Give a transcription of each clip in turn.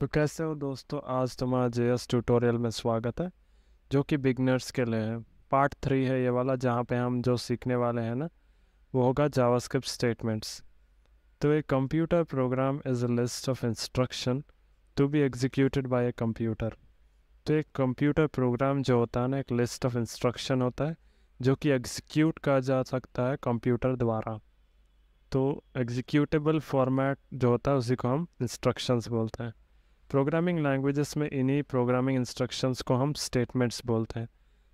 तो कैसे हो दोस्तों आज तुम्हारा जे एस ट्यूटोरियल में स्वागत है जो कि बिगनर्स के लिए है पार्ट थ्री है ये वाला जहाँ पे हम जो सीखने वाले हैं ना वो होगा जावास्क्रिप्ट स्टेटमेंट्स तो a computer program is a list of instruction to be executed by a computer तो एक कंप्यूटर प्रोग्राम जो होता है ना एक लिस्ट ऑफ इंस्ट्रक्शन होता है जो कि एग्जीक्यूट कर जा सकता है कंप्यूटर द्वारा तो एग्जीक्यूटेबल फॉर्मेट जो होता है उसी को हम इंस्ट्रक्शंस बोलते हैं प्रोग्रामिंग लैंग्वेजेस में इन्हीं प्रोग्रामिंग इंस्ट्रक्शंस को हम स्टेटमेंट्स बोलते हैं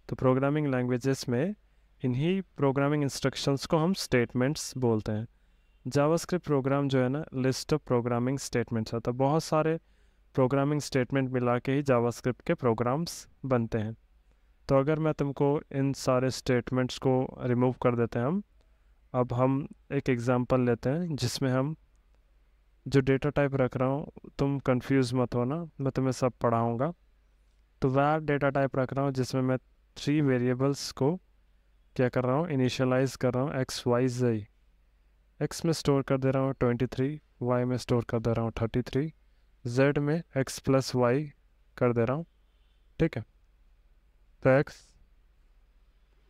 तो प्रोग्रामिंग लैंग्वेजेस में इन्हीं प्रोग्रामिंग इंस्ट्रक्शंस को हम स्टेटमेंट्स बोलते हैं जावास्क्रिप्ट प्रोग्राम जो है ना लिस्ट ऑफ प्रोग्रामिंग स्टेटमेंट्स होता है तो बहुत सारे प्रोग्रामिंग स्टेटमेंट मिला के ही जावास्क्रिप्ट के प्रोग्राम्स बनते हैं तो अगर मैं तुमको इन सारे स्टेटमेंट्स को रिमूव कर देते हैं हम अब हम एक एग्ज़ाम्पल लेते हैं जिसमें हम जो डेटा टाइप रख रहा हूँ तुम कंफ्यूज मत होना मैं तुम्हें सब पढ़ाऊँगा तो वह डेटा टाइप रख रहा हूँ जिसमें मैं थ्री वेरिएबल्स को क्या कर रहा हूँ इनिशियलाइज कर रहा हूँ एक्स वाई जई एक्स में स्टोर कर दे रहा हूँ ट्वेंटी थ्री वाई में स्टोर कर दे रहा हूँ थर्टी थ्री जेड में एक्स प्लस वाई कर दे रहा हूँ ठीक है तो एक्स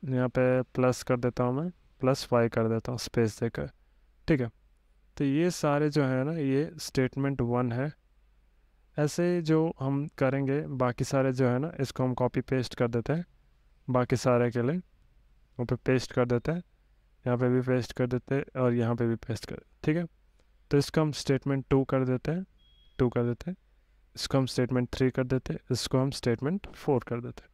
यहाँ पे प्लस कर देता हूँ मैं प्लस वाई कर देता हूँ स्पेस देकर ठीक है तो ये सारे जो है ना ये स्टेटमेंट वन है ऐसे जो हम करेंगे बाकी सारे जो है ना इसको हम कॉपी पेस्ट कर देते हैं बाकी सारे के लिए वहाँ पे पेस्ट कर देते हैं यहाँ पे भी पेस्ट कर देते हैं और यहाँ पे भी पेस्ट कर ठीक है तो इसको हम स्टेटमेंट टू कर देते हैं टू कर देते हैं इसको हम स्टेटमेंट थ्री कर देते हैं इसको हम स्टेटमेंट फोर कर देते हैं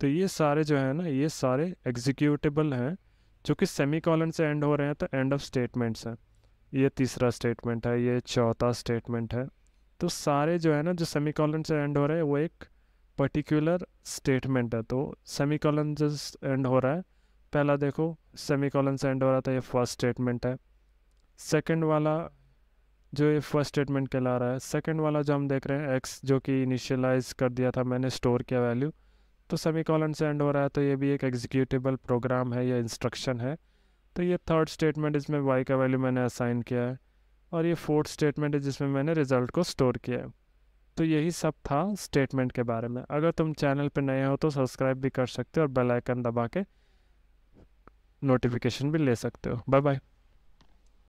तो ये सारे जो है ना ये सारे एग्जीक्यूटिबल हैं जो कि सेमी कॉलन से एंड हो रहे हैं तो एंड ऑफ स्टेटमेंट्स हैं ये तीसरा स्टेटमेंट है ये चौथा स्टेटमेंट है तो सारे जो है ना जो सेमी कॉलन से एंड हो रहे हैं वो एक पर्टिकुलर स्टेटमेंट है तो सेमी कॉलन जो एंड हो रहा है पहला देखो सेमी कॉलन से एंड हो रहा था ये फर्स्ट स्टेटमेंट है सेकेंड वाला जो ये फर्स्ट स्टेटमेंट कहला रहा है सेकेंड वाला जो हम देख रहे हैं एक्स जो कि इनिशियलाइज कर दिया था मैंने स्टोर किया वैल्यू तो सेमी कॉलन से एंड हो रहा है तो ये भी एक एग्जीक्यूटिबल प्रोग्राम है या इंस्ट्रक्शन है तो ये थर्ड स्टेटमेंट इसमें वाई का वैल्यू मैंने असाइन किया है और ये फोर्थ स्टेटमेंट है जिसमें मैंने रिजल्ट को स्टोर किया है तो यही सब था स्टेटमेंट के बारे में अगर तुम चैनल पर नए हो तो सब्सक्राइब भी कर सकते हो और बेलाइकन दबा के नोटिफिकेशन भी ले सकते हो बाय बाय